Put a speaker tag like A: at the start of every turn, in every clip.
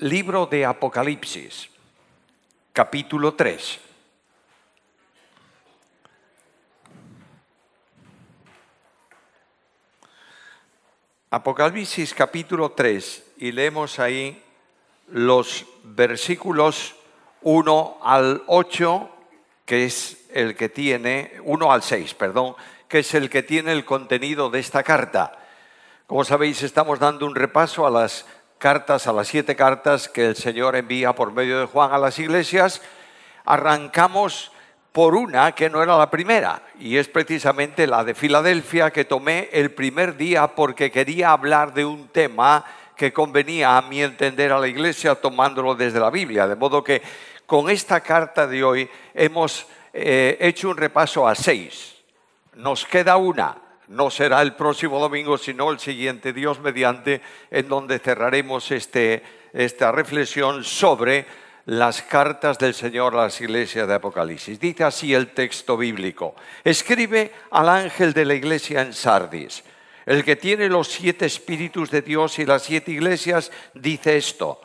A: Libro de Apocalipsis, capítulo 3. Apocalipsis capítulo 3 y leemos ahí los versículos 1 al 8, que es el que tiene, 1 al 6, perdón, que es el que tiene el contenido de esta carta. Como sabéis, estamos dando un repaso a las cartas, a las siete cartas que el Señor envía por medio de Juan a las iglesias, arrancamos por una que no era la primera, y es precisamente la de Filadelfia que tomé el primer día porque quería hablar de un tema que convenía a mi entender a la iglesia tomándolo desde la Biblia. De modo que con esta carta de hoy hemos eh, hecho un repaso a seis. Nos queda una, no será el próximo domingo, sino el siguiente, Dios mediante, en donde cerraremos este, esta reflexión sobre las cartas del Señor a las iglesias de Apocalipsis. Dice así el texto bíblico. Escribe al ángel de la iglesia en Sardis. El que tiene los siete espíritus de Dios y las siete iglesias dice esto.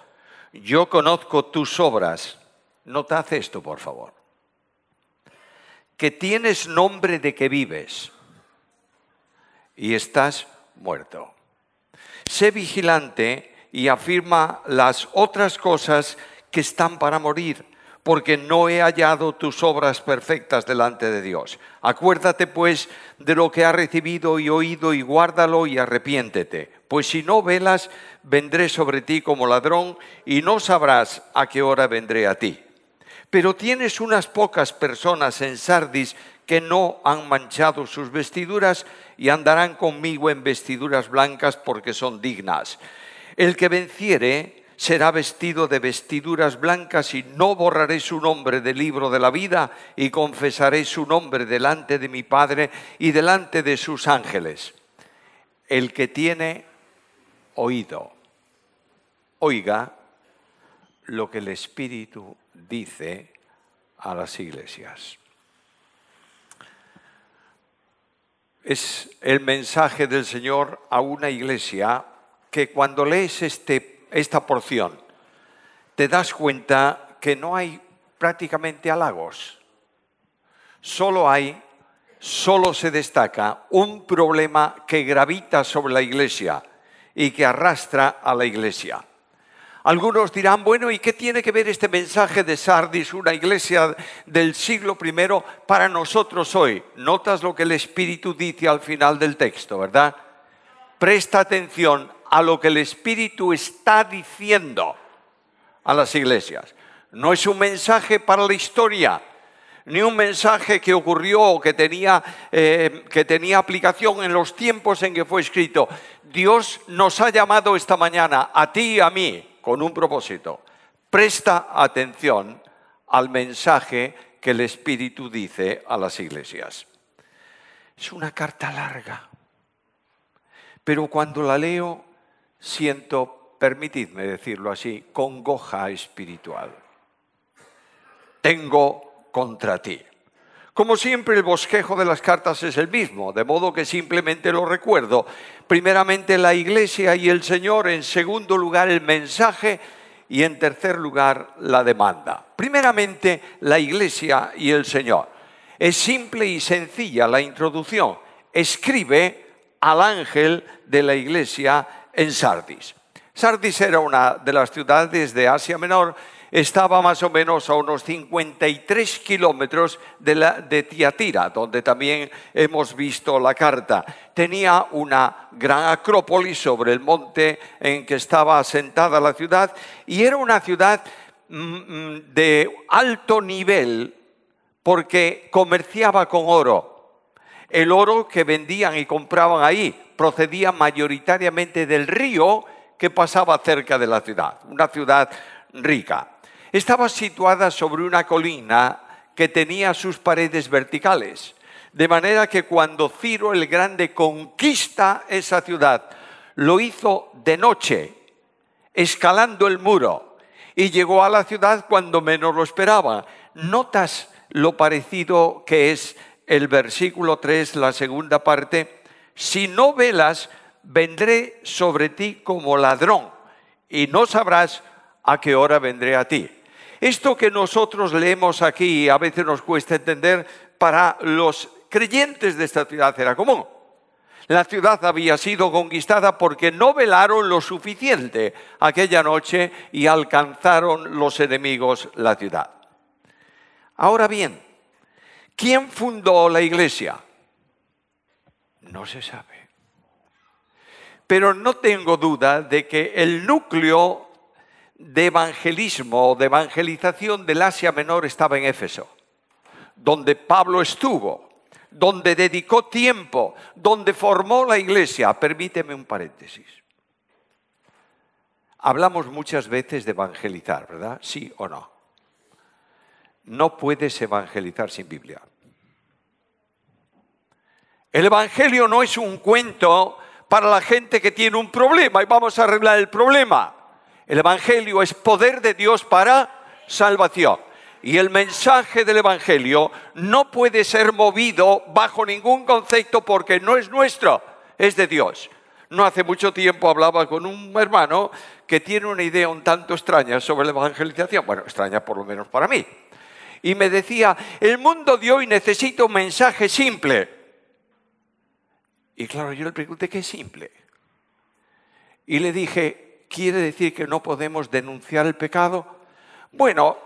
A: Yo conozco tus obras. Notad esto, por favor. Que tienes nombre de que vives y estás muerto. Sé vigilante y afirma las otras cosas que están para morir, porque no he hallado tus obras perfectas delante de Dios. Acuérdate pues de lo que has recibido y oído y guárdalo y arrepiéntete, pues si no velas, vendré sobre ti como ladrón y no sabrás a qué hora vendré a ti. Pero tienes unas pocas personas en Sardis que no han manchado sus vestiduras y andarán conmigo en vestiduras blancas porque son dignas. El que venciere será vestido de vestiduras blancas y no borraré su nombre del libro de la vida y confesaré su nombre delante de mi Padre y delante de sus ángeles. El que tiene oído, oiga lo que el Espíritu dice a las iglesias. es el mensaje del Señor a una iglesia que cuando lees este, esta porción te das cuenta que no hay prácticamente halagos. Solo hay, solo se destaca un problema que gravita sobre la iglesia y que arrastra a la iglesia. Algunos dirán, bueno, ¿y qué tiene que ver este mensaje de Sardis, una iglesia del siglo I, para nosotros hoy? Notas lo que el Espíritu dice al final del texto, ¿verdad? Presta atención a lo que el Espíritu está diciendo a las iglesias. No es un mensaje para la historia, ni un mensaje que ocurrió o que tenía, eh, que tenía aplicación en los tiempos en que fue escrito. Dios nos ha llamado esta mañana, a ti y a mí, con un propósito. Presta atención al mensaje que el Espíritu dice a las iglesias. Es una carta larga, pero cuando la leo siento, permitidme decirlo así, congoja espiritual. Tengo contra ti. Como siempre, el bosquejo de las cartas es el mismo, de modo que simplemente lo recuerdo. Primeramente la iglesia y el Señor, en segundo lugar el mensaje y en tercer lugar la demanda. Primeramente la iglesia y el Señor. Es simple y sencilla la introducción. Escribe al ángel de la iglesia en Sardis. Sardis era una de las ciudades de Asia Menor estaba más o menos a unos 53 kilómetros de, de Tiatira, donde también hemos visto la carta. Tenía una gran acrópolis sobre el monte en que estaba asentada la ciudad y era una ciudad mm, mm, de alto nivel porque comerciaba con oro. El oro que vendían y compraban ahí procedía mayoritariamente del río que pasaba cerca de la ciudad, una ciudad rica. Estaba situada sobre una colina que tenía sus paredes verticales, de manera que cuando Ciro el Grande conquista esa ciudad, lo hizo de noche, escalando el muro, y llegó a la ciudad cuando menos lo esperaba. ¿Notas lo parecido que es el versículo 3, la segunda parte? Si no velas, vendré sobre ti como ladrón, y no sabrás a qué hora vendré a ti. Esto que nosotros leemos aquí a veces nos cuesta entender, para los creyentes de esta ciudad era común. La ciudad había sido conquistada porque no velaron lo suficiente aquella noche y alcanzaron los enemigos la ciudad. Ahora bien, ¿quién fundó la iglesia? No se sabe. Pero no tengo duda de que el núcleo de evangelismo o de evangelización del Asia Menor estaba en Éfeso, donde Pablo estuvo, donde dedicó tiempo, donde formó la iglesia. Permíteme un paréntesis. Hablamos muchas veces de evangelizar, ¿verdad? Sí o no. No puedes evangelizar sin Biblia. El Evangelio no es un cuento para la gente que tiene un problema y vamos a arreglar el problema. El Evangelio es poder de Dios para salvación. Y el mensaje del Evangelio no puede ser movido bajo ningún concepto porque no es nuestro, es de Dios. No hace mucho tiempo hablaba con un hermano que tiene una idea un tanto extraña sobre la evangelización, bueno, extraña por lo menos para mí. Y me decía, el mundo de hoy necesita un mensaje simple. Y claro, yo le pregunté, ¿qué es simple? Y le dije, quiere decir que no podemos denunciar el pecado? Bueno,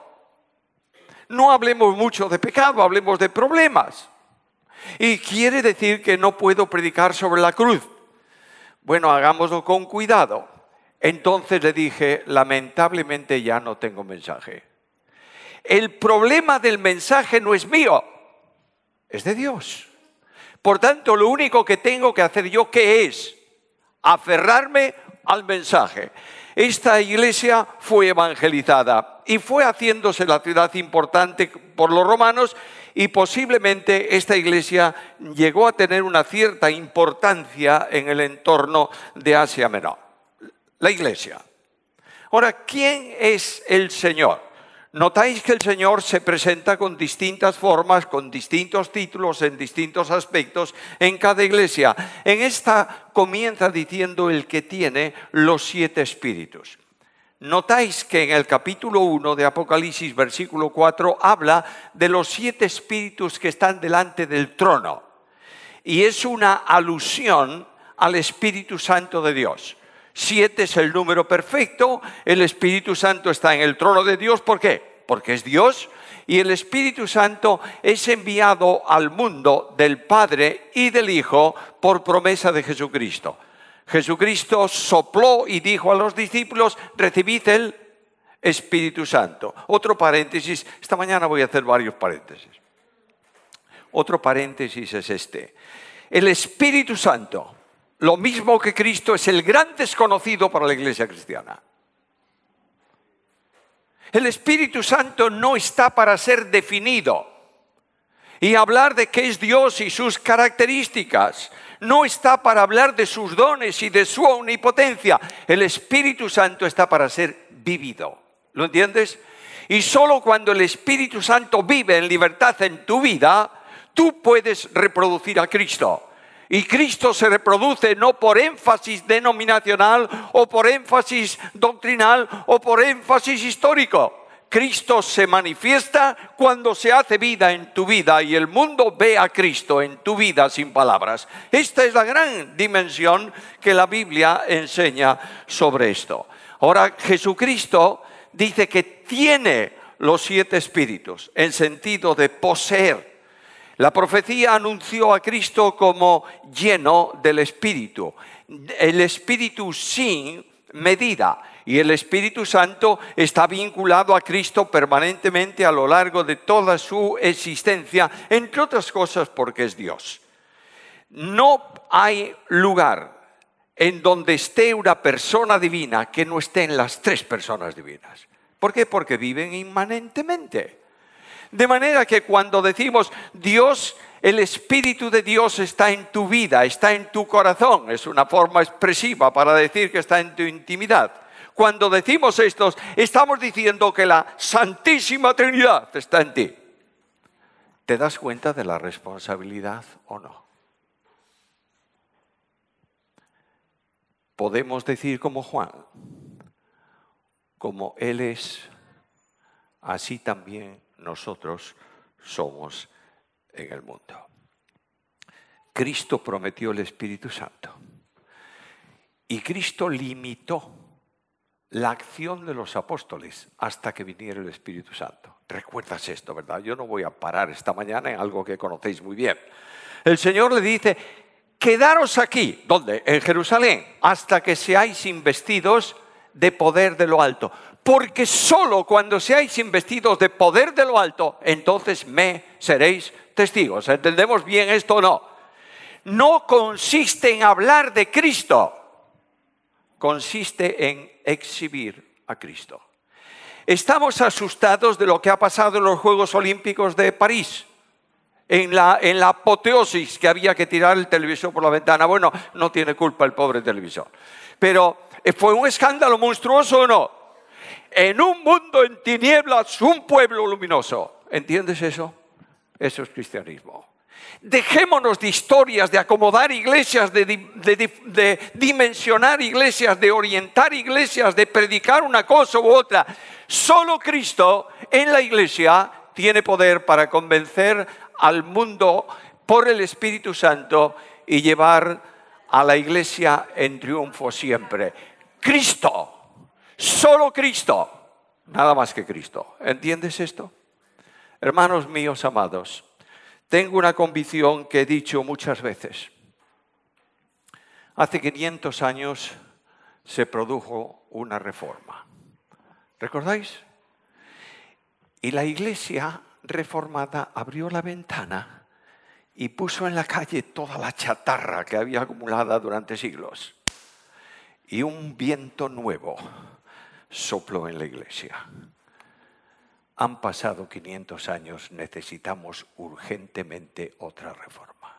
A: no hablemos mucho de pecado, hablemos de problemas. Y quiere decir que no puedo predicar sobre la cruz. Bueno, hagámoslo con cuidado. Entonces le dije, lamentablemente ya no tengo mensaje. El problema del mensaje no es mío, es de Dios. Por tanto, lo único que tengo que hacer yo, ¿qué es? Aferrarme al mensaje. Esta iglesia fue evangelizada y fue haciéndose la ciudad importante por los romanos y posiblemente esta iglesia llegó a tener una cierta importancia en el entorno de Asia Menor. La iglesia. Ahora, ¿quién es el Señor? Notáis que el Señor se presenta con distintas formas, con distintos títulos, en distintos aspectos en cada iglesia. En esta comienza diciendo el que tiene los siete espíritus. Notáis que en el capítulo 1 de Apocalipsis, versículo 4, habla de los siete espíritus que están delante del trono. Y es una alusión al Espíritu Santo de Dios. Siete es el número perfecto. El Espíritu Santo está en el trono de Dios. ¿Por qué? Porque es Dios. Y el Espíritu Santo es enviado al mundo del Padre y del Hijo por promesa de Jesucristo. Jesucristo sopló y dijo a los discípulos, recibid el Espíritu Santo. Otro paréntesis, esta mañana voy a hacer varios paréntesis. Otro paréntesis es este. El Espíritu Santo lo mismo que Cristo, es el gran desconocido para la iglesia cristiana. El Espíritu Santo no está para ser definido y hablar de qué es Dios y sus características. No está para hablar de sus dones y de su omnipotencia. El Espíritu Santo está para ser vivido. ¿Lo entiendes? Y solo cuando el Espíritu Santo vive en libertad en tu vida, tú puedes reproducir a Cristo. Y Cristo se reproduce no por énfasis denominacional o por énfasis doctrinal o por énfasis histórico. Cristo se manifiesta cuando se hace vida en tu vida y el mundo ve a Cristo en tu vida sin palabras. Esta es la gran dimensión que la Biblia enseña sobre esto. Ahora, Jesucristo dice que tiene los siete espíritus en sentido de poseer la profecía anunció a Cristo como lleno del Espíritu. El Espíritu sin medida. Y el Espíritu Santo está vinculado a Cristo permanentemente a lo largo de toda su existencia, entre otras cosas porque es Dios. No hay lugar en donde esté una persona divina que no esté en las tres personas divinas. ¿Por qué? Porque viven inmanentemente. De manera que cuando decimos Dios, el Espíritu de Dios está en tu vida, está en tu corazón, es una forma expresiva para decir que está en tu intimidad. Cuando decimos esto, estamos diciendo que la Santísima Trinidad está en ti. ¿Te das cuenta de la responsabilidad o no? Podemos decir como Juan, como Él es, así también nosotros somos en el mundo. Cristo prometió el Espíritu Santo y Cristo limitó la acción de los apóstoles hasta que viniera el Espíritu Santo. Recuerdas esto, ¿verdad? Yo no voy a parar esta mañana en algo que conocéis muy bien. El Señor le dice, quedaros aquí, ¿dónde? En Jerusalén, hasta que seáis investidos de poder de lo alto porque solo cuando seáis investidos de poder de lo alto, entonces me seréis testigos. ¿Entendemos bien esto o no? No consiste en hablar de Cristo, consiste en exhibir a Cristo. Estamos asustados de lo que ha pasado en los Juegos Olímpicos de París. en la apoteosis que había que tirar el televisor por la ventana. Bueno, no tiene culpa el pobre televisor. Pero fue un escándalo monstruoso o no en un mundo en tinieblas, un pueblo luminoso. ¿Entiendes eso? Eso es cristianismo. Dejémonos de historias, de acomodar iglesias, de, dimensionar iglesias, de orientar iglesias, de predicar una cosa u otra. Solo Cristo en la iglesia tiene poder para convencer al mundo por el Espíritu Santo y llevar a la iglesia en triunfo siempre. Cristo. Solo Cristo, nada más que Cristo. ¿Entiendes esto? Hermanos míos amados, tengo una convicción que he dicho muchas veces. Hace 500 años se produjo una reforma. ¿Recordáis? Y la iglesia reformada abrió la ventana y puso en la calle toda la chatarra que había acumulada durante siglos. Y un viento nuevo Soplo en la iglesia. Han pasado 500 años, necesitamos urgentemente otra reforma.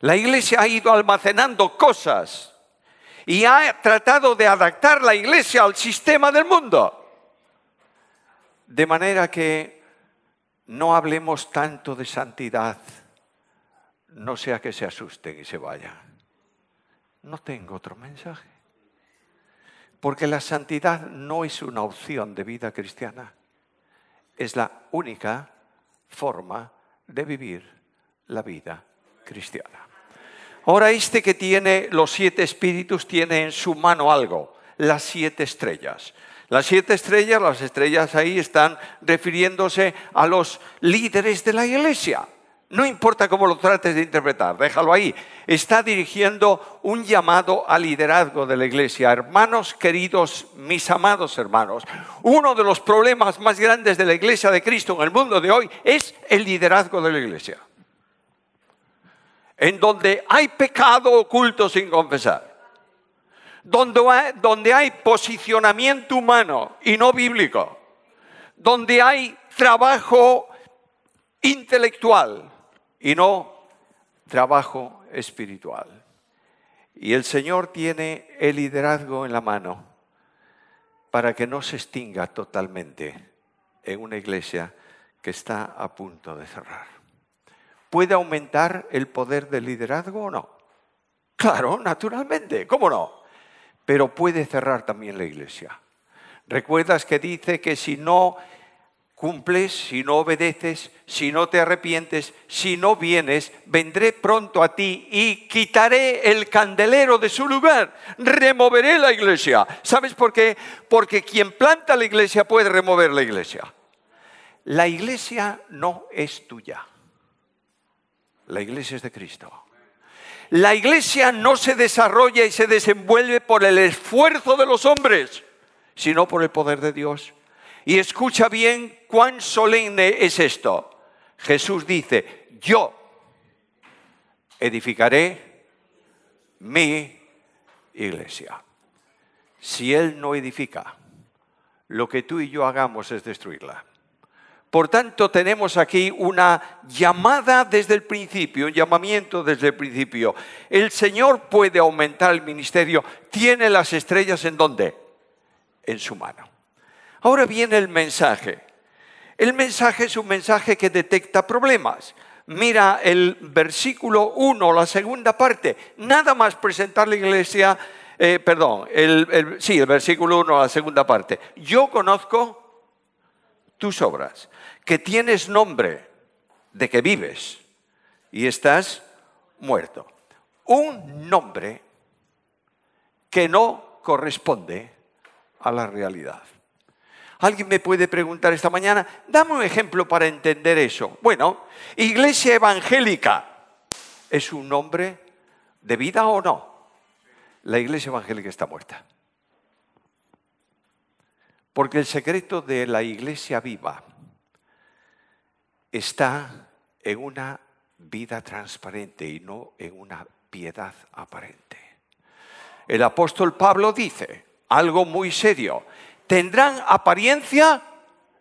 A: La iglesia ha ido almacenando cosas y ha tratado de adaptar la iglesia al sistema del mundo. De manera que no hablemos tanto de santidad, no sea que se asusten y se vayan. No tengo otro mensaje. Porque la santidad no es una opción de vida cristiana, es la única forma de vivir la vida cristiana. Ahora este que tiene los siete espíritus tiene en su mano algo, las siete estrellas. Las siete estrellas, las estrellas ahí están refiriéndose a los líderes de la iglesia, no importa cómo lo trates de interpretar, déjalo ahí. Está dirigiendo un llamado al liderazgo de la iglesia. Hermanos queridos, mis amados hermanos, uno de los problemas más grandes de la iglesia de Cristo en el mundo de hoy es el liderazgo de la iglesia. En donde hay pecado oculto sin confesar. Donde hay, donde hay posicionamiento humano y no bíblico. Donde hay trabajo intelectual y no trabajo espiritual. Y el Señor tiene el liderazgo en la mano para que no se extinga totalmente en una iglesia que está a punto de cerrar. ¿Puede aumentar el poder del liderazgo o no? Claro, naturalmente, ¿cómo no? Pero puede cerrar también la iglesia. ¿Recuerdas que dice que si no cumples, si no obedeces, si no te arrepientes, si no vienes, vendré pronto a ti y quitaré el candelero de su lugar, removeré la iglesia. ¿Sabes por qué? Porque quien planta la iglesia puede remover la iglesia. La iglesia no es tuya. La iglesia es de Cristo. La iglesia no se desarrolla y se desenvuelve por el esfuerzo de los hombres, sino por el poder de Dios y escucha bien cuán solemne es esto. Jesús dice, yo edificaré mi iglesia. Si Él no edifica, lo que tú y yo hagamos es destruirla. Por tanto, tenemos aquí una llamada desde el principio, un llamamiento desde el principio. El Señor puede aumentar el ministerio. Tiene las estrellas en dónde? En su mano. Ahora viene el mensaje. El mensaje es un mensaje que detecta problemas. Mira el versículo 1, la segunda parte. Nada más presentar la iglesia, eh, perdón, sí, el versículo 1, la segunda parte. Yo conozco tus obras, que tienes nombre de que vives y estás muerto. Un nombre que no corresponde a la realidad. Alguien me puede preguntar esta mañana, dame un ejemplo para entender eso. Bueno, iglesia evangélica, ¿es un nombre de vida o no? La iglesia evangélica está muerta. Porque el secreto de la iglesia viva está en una vida transparente y no en una piedad aparente. El apóstol Pablo dice algo muy serio tendrán apariencia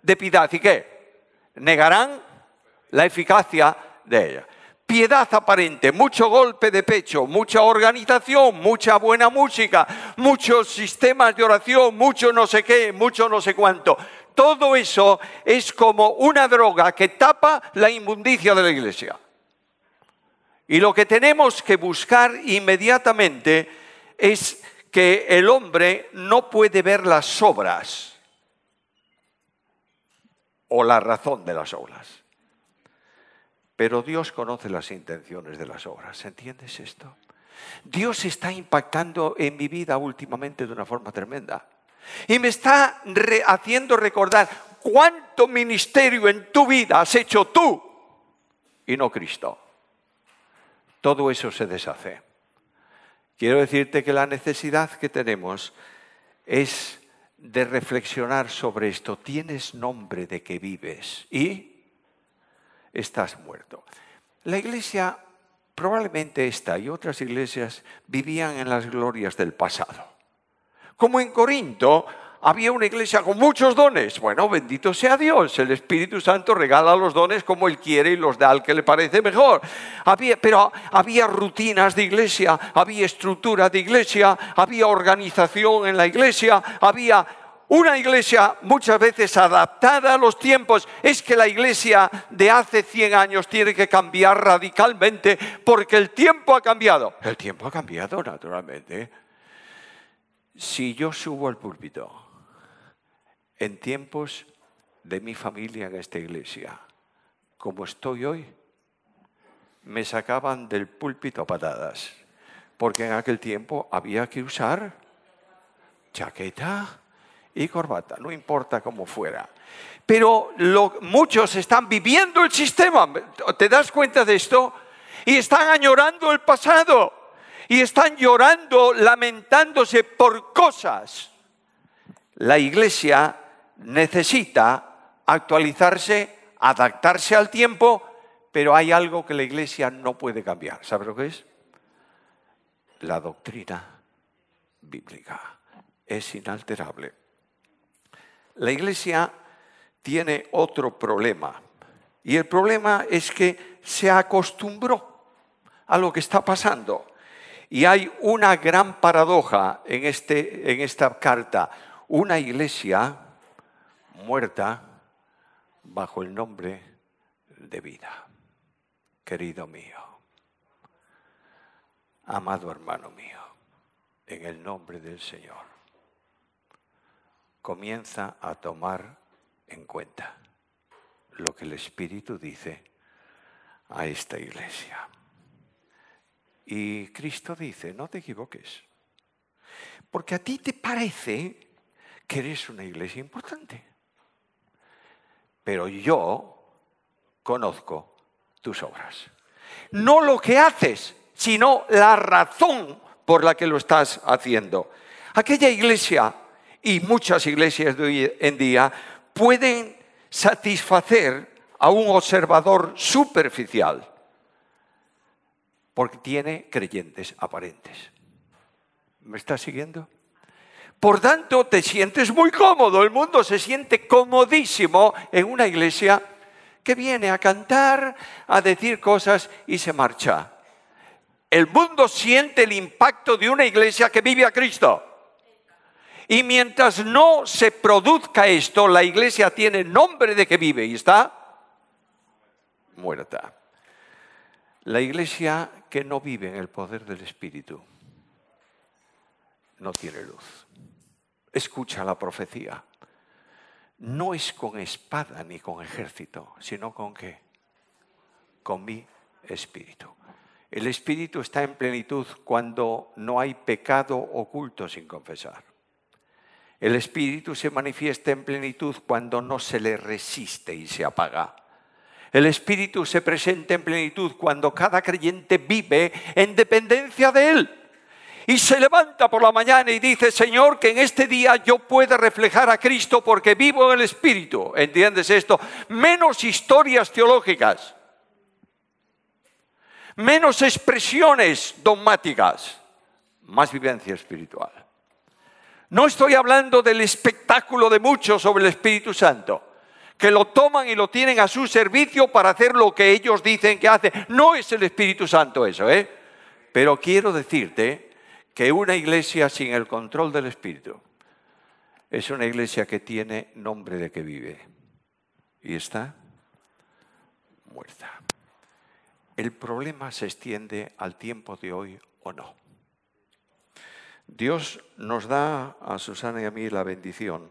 A: de piedad. ¿Y qué? Negarán la eficacia de ella. Piedad aparente, mucho golpe de pecho, mucha organización, mucha buena música, muchos sistemas de oración, mucho no sé qué, mucho no sé cuánto. Todo eso es como una droga que tapa la inmundicia de la iglesia. Y lo que tenemos que buscar inmediatamente es que el hombre no puede ver las obras o la razón de las obras. Pero Dios conoce las intenciones de las obras. ¿Entiendes esto? Dios está impactando en mi vida últimamente de una forma tremenda. Y me está haciendo recordar cuánto ministerio en tu vida has hecho tú y no Cristo. Todo eso se deshace. Quiero decirte que la necesidad que tenemos es de reflexionar sobre esto. Tienes nombre de que vives y estás muerto. La iglesia, probablemente esta y otras iglesias, vivían en las glorias del pasado. Como en Corinto, había una iglesia con muchos dones. Bueno, bendito sea Dios. El Espíritu Santo regala los dones como Él quiere y los da al que le parece mejor. pero había rutinas de iglesia, había estructura de iglesia, había organización en la iglesia, había una iglesia muchas veces adaptada a los tiempos. Es que la iglesia de hace 100 años tiene que cambiar radicalmente porque el tiempo ha cambiado. El tiempo ha cambiado, naturalmente. Si yo subo al púlpito en tiempos de mi familia en esta iglesia, como estoy hoy, me sacaban del púlpito a patadas, porque en aquel tiempo había que usar chaqueta y corbata, no importa cómo fuera. Pero muchos están viviendo el sistema, ¿te das cuenta de esto? Y están añorando el pasado, y están llorando, lamentándose por cosas. La iglesia necesita actualizarse, adaptarse al tiempo, pero hay algo que la iglesia no puede cambiar. ¿Sabe lo que es? La doctrina bíblica es inalterable. La iglesia tiene otro problema y el problema es que se acostumbró a lo que está pasando. Y hay una gran paradoja en, este, en esta carta. Una iglesia muerta bajo el nombre de vida. Querido mío, amado hermano mío, en el nombre del Señor, comienza a tomar en cuenta lo que el Espíritu dice a esta iglesia. Y Cristo dice, no te equivoques, porque a ti te parece que eres una iglesia importante pero yo conozco tus obras. No lo que haces, sino la razón por la que lo estás haciendo. Aquella iglesia y muchas iglesias de hoy en día pueden satisfacer a un observador superficial porque tiene creyentes aparentes. ¿Me estás siguiendo? Por tanto, te sientes muy cómodo. El mundo se siente comodísimo en una iglesia que viene a cantar, a decir cosas y se marcha. El mundo siente el impacto de una iglesia que vive a Cristo. Y mientras no se produzca esto, la iglesia tiene nombre de que vive y está muerta. La iglesia que no vive en el poder del Espíritu no tiene luz. Escucha la profecía. No es con espada ni con ejército, sino con qué? Con mi espíritu. El espíritu está en plenitud cuando no hay pecado oculto sin confesar. El espíritu se manifiesta en plenitud cuando no se le resiste y se apaga. El espíritu se presenta en plenitud cuando cada creyente vive en dependencia de él y se levanta por la mañana y dice, Señor, que en este día yo pueda reflejar a Cristo porque vivo en el Espíritu. ¿Entiendes esto? Menos historias teológicas, menos expresiones dogmáticas, más vivencia espiritual. No estoy hablando del espectáculo de muchos sobre el Espíritu Santo que lo toman y lo tienen a su servicio para hacer lo que ellos dicen que hacen. No es el Espíritu Santo eso, ¿eh? Pero quiero decirte que una iglesia sin el control del Espíritu es una iglesia que tiene nombre de que vive y está muerta. ¿El problema se extiende al tiempo de hoy o no? Dios nos da a Susana y a mí la bendición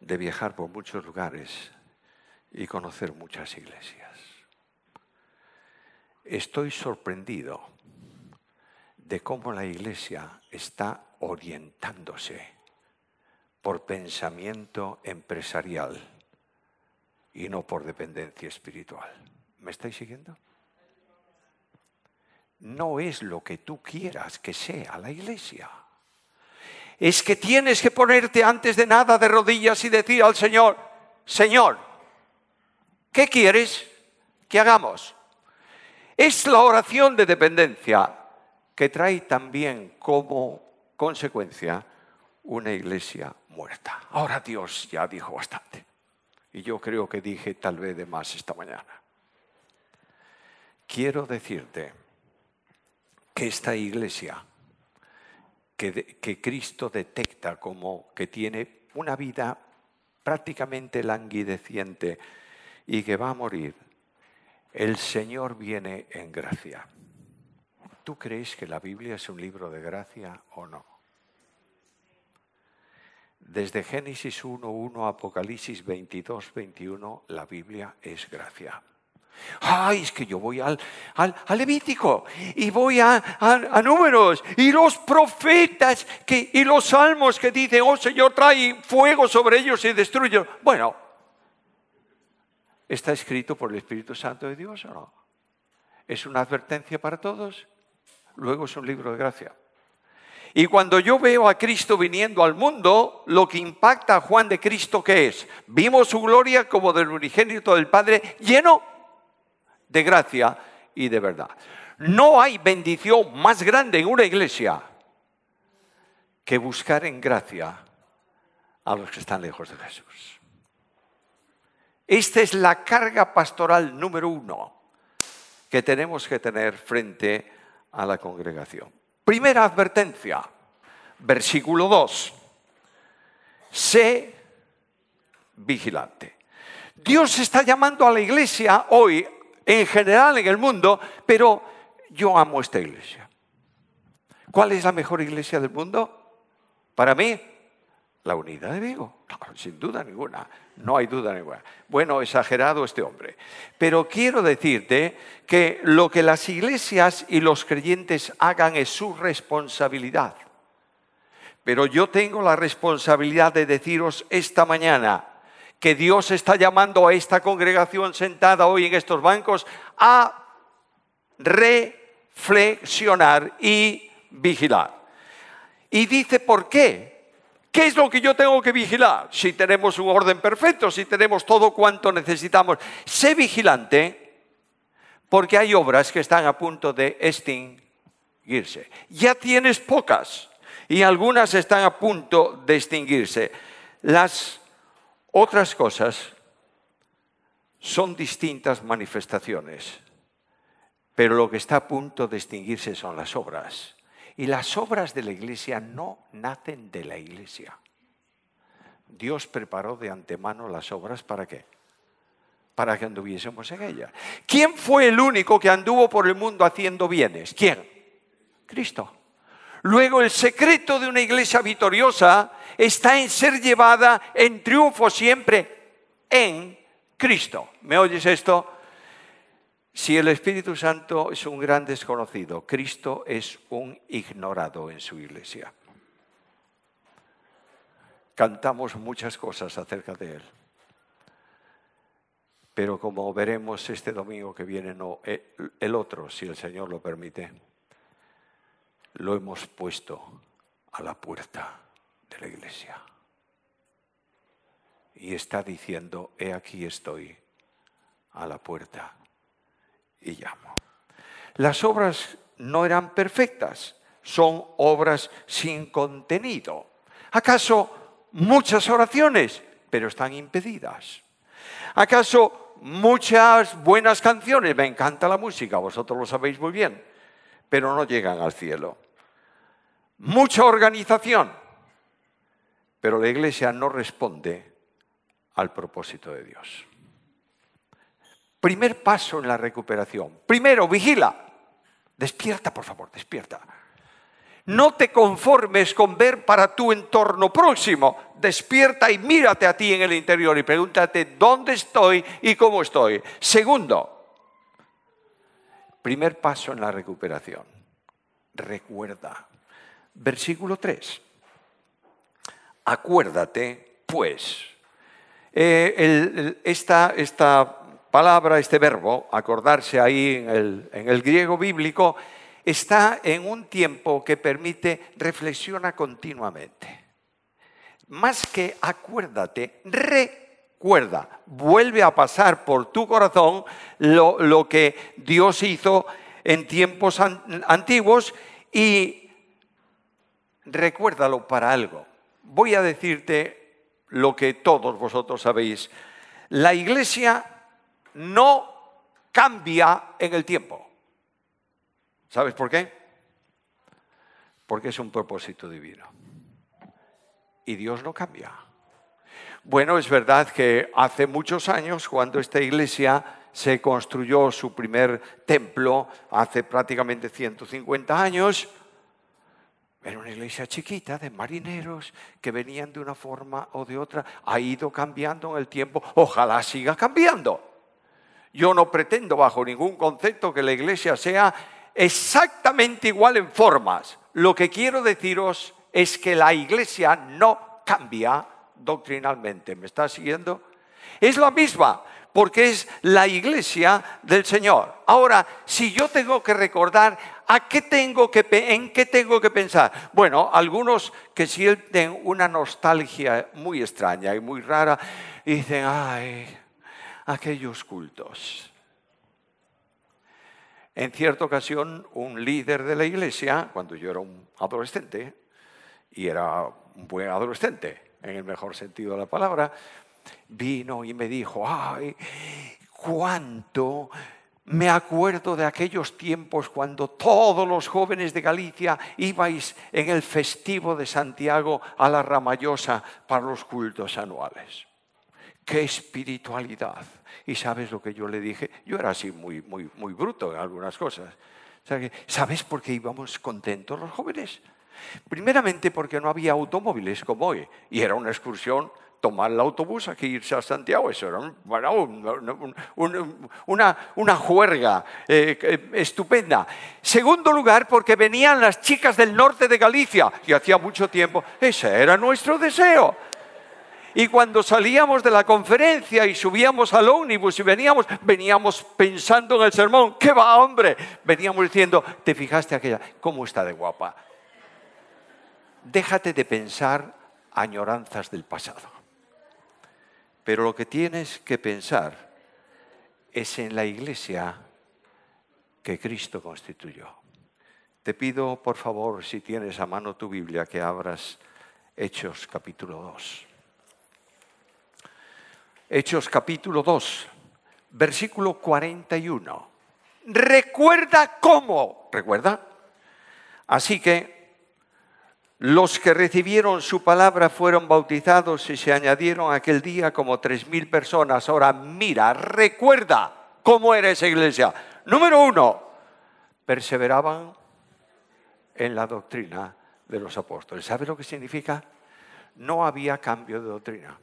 A: de viajar por muchos lugares y conocer muchas iglesias. Estoy sorprendido de cómo la iglesia está orientándose por pensamiento empresarial y no por dependencia espiritual. ¿Me estáis siguiendo? No es lo que tú quieras que sea la iglesia. Es que tienes que ponerte antes de nada de rodillas y decir al Señor, Señor, ¿qué quieres que hagamos? Es la oración de dependencia que trae también como consecuencia una iglesia muerta. Ahora Dios ya dijo bastante. Y yo creo que dije tal vez de más esta mañana. Quiero decirte que esta iglesia que, Cristo detecta como que tiene una vida prácticamente languideciente y que va a morir, el Señor viene en gracia. ¿Tú crees que la Biblia es un libro de gracia o no? Desde Génesis 1.1 a Apocalipsis 22.21, la Biblia es gracia. Ay, es que yo voy al, Levítico y voy a, números y los profetas que, y los salmos que dicen, oh Señor, trae fuego sobre ellos y destruye. Bueno, ¿está escrito por el Espíritu Santo de Dios o no? ¿Es una advertencia para todos? luego es un libro de gracia. Y cuando yo veo a Cristo viniendo al mundo, lo que impacta a Juan de Cristo, ¿qué es? Vimos su gloria como del unigénito del Padre, lleno de gracia y de verdad. No hay bendición más grande en una iglesia que buscar en gracia a los que están lejos de Jesús. Esta es la carga pastoral número uno que tenemos que tener frente a la congregación. Primera advertencia, versículo 2. Sé vigilante. Dios está llamando a la iglesia hoy, en general en el mundo, pero yo amo esta iglesia. ¿Cuál es la mejor iglesia del mundo? Para mí, la unidad de Vigo, sin duda ninguna, no hay duda ninguna. Bueno, exagerado este hombre. Pero quiero decirte que lo que las iglesias y los creyentes hagan es su responsabilidad. Pero yo tengo la responsabilidad de deciros esta mañana que Dios está llamando a esta congregación sentada hoy en estos bancos a reflexionar y vigilar. Y dice, ¿por qué? ¿Qué es lo que yo tengo que vigilar? Si tenemos un orden perfecto, si tenemos todo cuanto necesitamos. Sé vigilante porque hay obras que están a punto de extinguirse. Ya tienes pocas y algunas están a punto de extinguirse. Las otras cosas son distintas manifestaciones, pero lo que está a punto de extinguirse son las obras. Y las obras de la iglesia no nacen de la iglesia. Dios preparó de antemano las obras para qué? Para que anduviésemos en ellas. ¿Quién fue el único que anduvo por el mundo haciendo bienes? ¿Quién? Cristo. Luego el secreto de una iglesia victoriosa está en ser llevada en triunfo siempre en Cristo. ¿Me oyes esto? Si el Espíritu Santo es un gran desconocido, Cristo es un ignorado en su iglesia. Cantamos muchas cosas acerca de él, pero como veremos este domingo que viene, eh, el otro, si el Señor lo permite, lo hemos puesto a la puerta de la iglesia. Y está diciendo, he aquí estoy, a la puerta y llamo. Las obras no eran perfectas, son obras sin contenido. ¿Acaso muchas oraciones, pero están impedidas? ¿Acaso muchas buenas canciones? Me encanta la música, vosotros lo sabéis muy bien, pero no llegan al cielo. Mucha organización, pero la iglesia no responde al propósito de Dios. Primer paso en la recuperación. Primero, vigila. Despierta, por favor, despierta. No te conformes con ver para tu entorno próximo. Despierta y mírate a ti en el interior y pregúntate dónde estoy y cómo estoy. Segundo, primer paso en la recuperación. Recuerda. Versículo 3. Acuérdate, pues. Eh, esta, esta palabra, este verbo, acordarse ahí en el, griego bíblico, está en un tiempo que permite reflexiona continuamente. Más que acuérdate, recuerda, vuelve a pasar por tu corazón lo, que Dios hizo en tiempos antiguos y recuérdalo para algo. Voy a decirte lo que todos vosotros sabéis. La iglesia no cambia en el tiempo. ¿Sabes por qué? Porque es un propósito divino. Y Dios no cambia. Bueno, es verdad que hace muchos años, cuando esta iglesia se construyó su primer templo, hace prácticamente 150 años, era una iglesia chiquita de marineros que venían de una forma o de otra, ha ido cambiando en el tiempo, ojalá siga cambiando. Yo no pretendo bajo ningún concepto que la iglesia sea exactamente igual en formas. Lo que quiero deciros es que la iglesia no cambia doctrinalmente. ¿Me está siguiendo? Es la misma, porque es la iglesia del Señor. Ahora, si yo tengo que recordar a qué en qué tengo que pensar. Bueno, algunos que sienten una nostalgia muy extraña y muy rara dicen, "Ay, aquellos cultos. En cierta ocasión, un líder de la iglesia, cuando yo era un adolescente, y era un buen adolescente, en el mejor sentido de la palabra, vino y me dijo, ay, cuánto me acuerdo de aquellos tiempos cuando todos los jóvenes de Galicia ibais en el festivo de Santiago a la Ramallosa para los cultos anuales. ¡Qué espiritualidad! Y sabes lo que yo le dije. Yo era así muy, muy, muy bruto en algunas cosas. ¿Sabes por qué íbamos contentos los jóvenes? Primeramente porque no había automóviles como hoy y era una excursión tomar el autobús aquí irse a Santiago. Eso era una, juerga eh, eh, estupenda. Segundo lugar, porque venían las chicas del norte de Galicia y hacía mucho tiempo, ese era nuestro deseo. Y cuando salíamos de la conferencia y subíamos al ómnibus y veníamos, veníamos pensando en el sermón, ¿qué va, hombre? Veníamos diciendo, ¿te fijaste aquella? ¿Cómo está de guapa? Déjate de pensar añoranzas del pasado. Pero lo que tienes que pensar es en la iglesia que Cristo constituyó. Te pido, por favor, si tienes a mano tu Biblia, que abras Hechos capítulo 2. Hechos capítulo 2, versículo 41. Recuerda cómo, recuerda. Así que los que recibieron su palabra fueron bautizados y se añadieron aquel día como tres mil personas. Ahora mira, recuerda cómo era esa iglesia. Número uno, perseveraban en la doctrina de los apóstoles. ¿Sabe lo que significa? No había cambio de doctrina.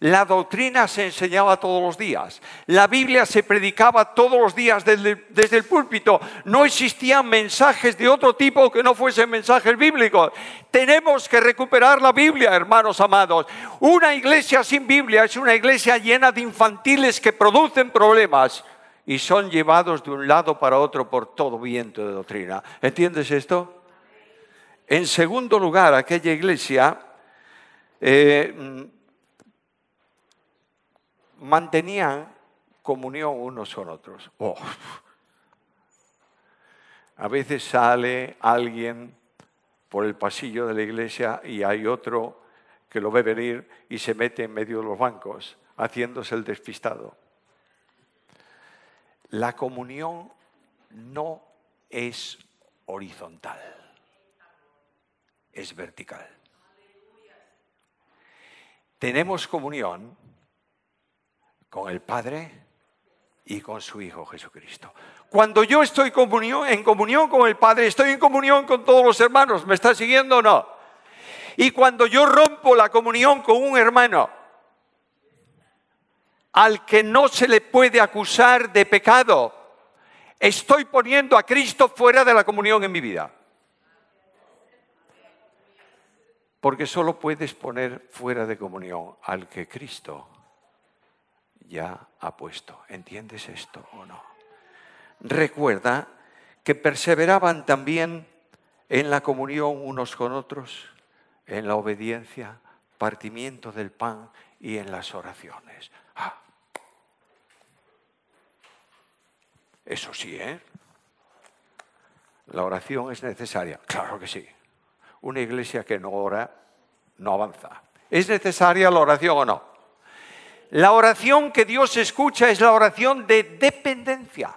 A: La doctrina se enseñaba todos los días. La Biblia se predicaba todos los días desde, el púlpito. No existían mensajes de otro tipo que no fuesen mensajes bíblicos. Tenemos que recuperar la Biblia, hermanos amados. Una iglesia sin Biblia es una iglesia llena de infantiles que producen problemas y son llevados de un lado para otro por todo viento de doctrina. ¿Entiendes esto? En segundo lugar, aquella iglesia... Eh, mantenían comunión unos con otros. Oh. A veces sale alguien por el pasillo de la iglesia y hay otro que lo ve venir y se mete en medio de los bancos, haciéndose el despistado. La comunión no es horizontal, es vertical. Tenemos comunión con el Padre y con su Hijo Jesucristo. Cuando yo estoy en comunión con el Padre, estoy en comunión con todos los hermanos. ¿Me está siguiendo o no? Y cuando yo rompo la comunión con un hermano, al que no se le puede acusar de pecado, estoy poniendo a Cristo fuera de la comunión en mi vida. Porque solo puedes poner fuera de comunión al que Cristo ya ha puesto. ¿Entiendes esto o no? Recuerda que perseveraban también en la comunión unos con otros, en la obediencia, partimiento del pan y en las oraciones. Ah. Eso sí, ¿eh? La oración es necesaria, claro que sí. Una iglesia que no ora no avanza. ¿Es necesaria la oración o no? La oración que Dios escucha es la oración de dependencia.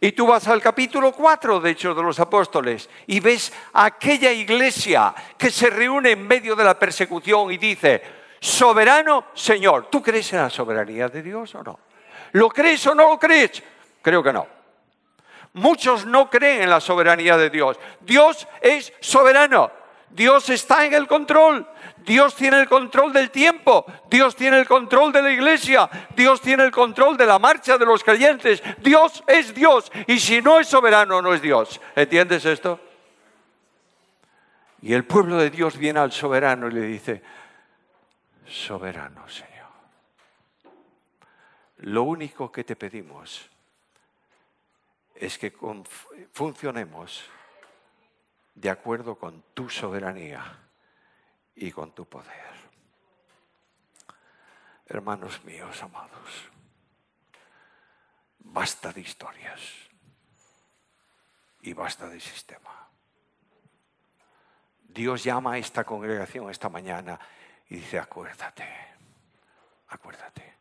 A: Y tú vas al capítulo 4 de hecho, de los Apóstoles y ves aquella iglesia que se reúne en medio de la persecución y dice, soberano Señor, ¿tú crees en la soberanía de Dios o no? ¿Lo crees o no lo crees? Creo que no. Muchos no creen en la soberanía de Dios. Dios es soberano. Dios está en el control. Dios tiene el control del tiempo, Dios tiene el control de la iglesia, Dios tiene el control de la marcha de los creyentes. Dios es Dios y si no es soberano no es Dios. ¿Entiendes esto? Y el pueblo de Dios viene al soberano y le dice, soberano Señor, lo único que te pedimos es que funcionemos de acuerdo con tu soberanía y con tu poder. Hermanos míos, amados, basta de historias y basta de sistema. Dios llama a esta congregación esta mañana y dice, acuérdate, acuérdate.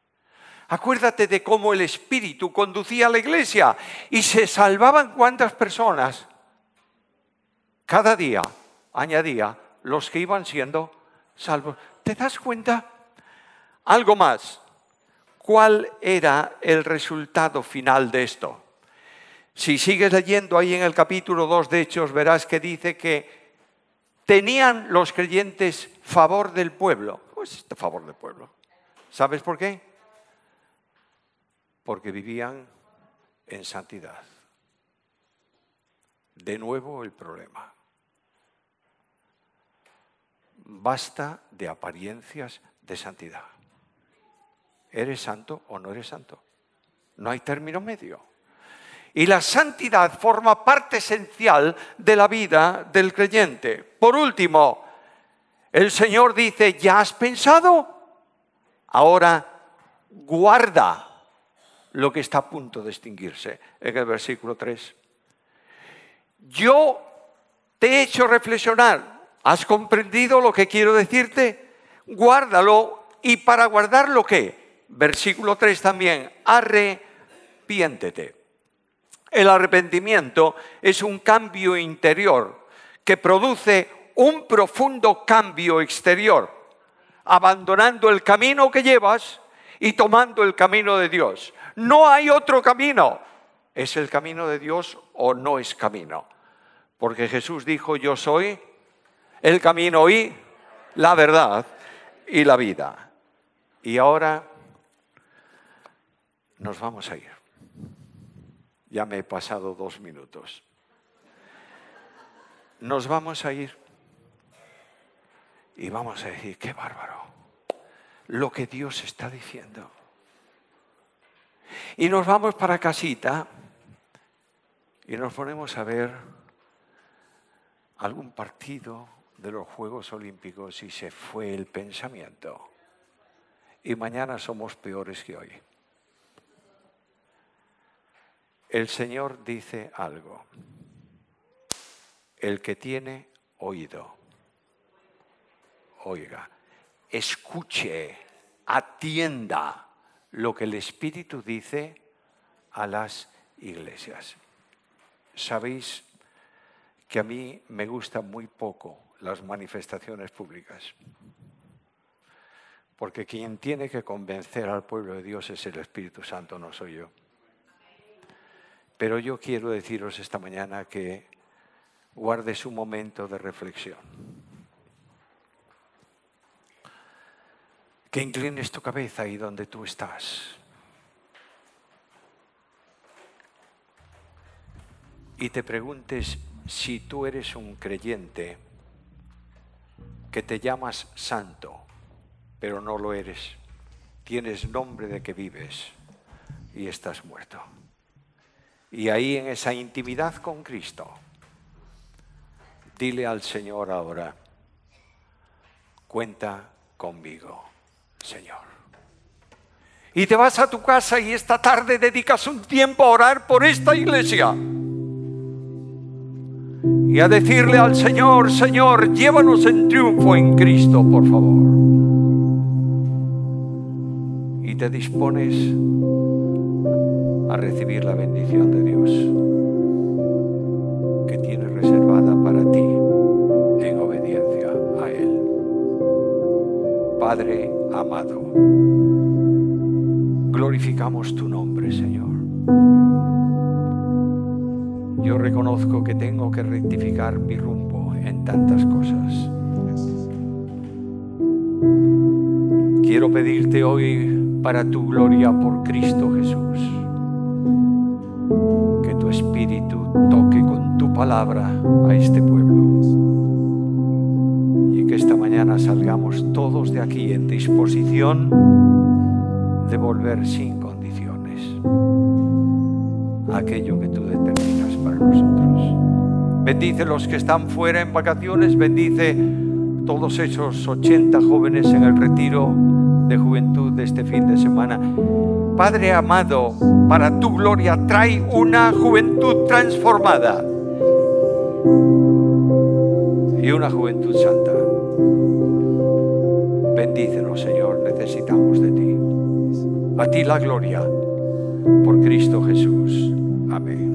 A: Acuérdate de cómo el Espíritu conducía a la iglesia y se salvaban cuántas personas cada día añadía los que iban siendo salvos. ¿Te das cuenta? Algo más. ¿Cuál era el resultado final de esto? Si sigues leyendo ahí en el capítulo 2 de Hechos, verás que dice que tenían los creyentes favor del pueblo. Pues este favor del pueblo. ¿Sabes por qué? Porque vivían en santidad. De nuevo el problema. Basta de apariencias de santidad. ¿Eres santo o no eres santo? No hay término medio. Y la santidad forma parte esencial de la vida del creyente. Por último, el Señor dice, ¿ya has pensado? Ahora guarda lo que está a punto de extinguirse en el versículo 3. Yo te he hecho reflexionar, ¿Has comprendido lo que quiero decirte? Guárdalo y para guardarlo qué? Versículo 3 también, arrepiéntete. El arrepentimiento es un cambio interior que produce un profundo cambio exterior, abandonando el camino que llevas y tomando el camino de Dios. No hay otro camino. ¿Es el camino de Dios o no es camino? Porque Jesús dijo, yo soy el camino y la verdad y la vida. Y ahora nos vamos a ir. Ya me he pasado dos minutos. Nos vamos a ir y vamos a decir, qué bárbaro, lo que Dios está diciendo. Y nos vamos para casita y nos ponemos a ver algún partido de los Juegos Olímpicos y se fue el pensamiento. Y mañana somos peores que hoy. El Señor dice algo. El que tiene oído, oiga, escuche, atienda lo que el Espíritu dice a las iglesias. Sabéis que a mí me gusta muy poco las manifestaciones públicas. Porque quien tiene que convencer al pueblo de Dios es el Espíritu Santo, no soy yo. Pero yo quiero deciros esta mañana que guardes un momento de reflexión. Que inclines tu cabeza ahí donde tú estás. Y te preguntes si tú eres un creyente que te llamas santo, pero no lo eres. Tienes nombre de que vives y estás muerto. Y ahí en esa intimidad con Cristo, dile al Señor ahora, cuenta conmigo, Señor. Y te vas a tu casa y esta tarde dedicas un tiempo a orar por esta iglesia y a decirle al Señor, Señor, llévanos en triunfo en Cristo, por favor. Y te dispones a recibir la bendición de Dios que tiene reservada para ti en obediencia a Él. Padre amado, glorificamos tu nombre, Señor yo reconozco que tengo que rectificar mi rumbo en tantas cosas. Quiero pedirte hoy para tu gloria por Cristo Jesús, que tu espíritu toque con tu palabra a este pueblo y que esta mañana salgamos todos de aquí en disposición de volver sin condiciones aquello que tú determinas nosotros. Bendice los que están fuera en vacaciones, bendice todos esos 80 jóvenes en el retiro de juventud de este fin de semana. Padre amado, para tu gloria trae una juventud transformada y una juventud santa. Bendícenos, Señor, necesitamos de ti. A ti la gloria, por Cristo Jesús. Amén.